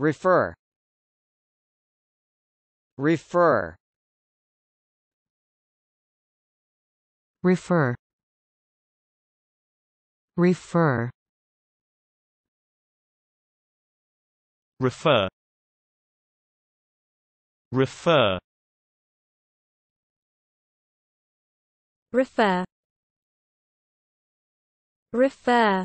Refer Refer Refer Refer Refer Refer Refer Refer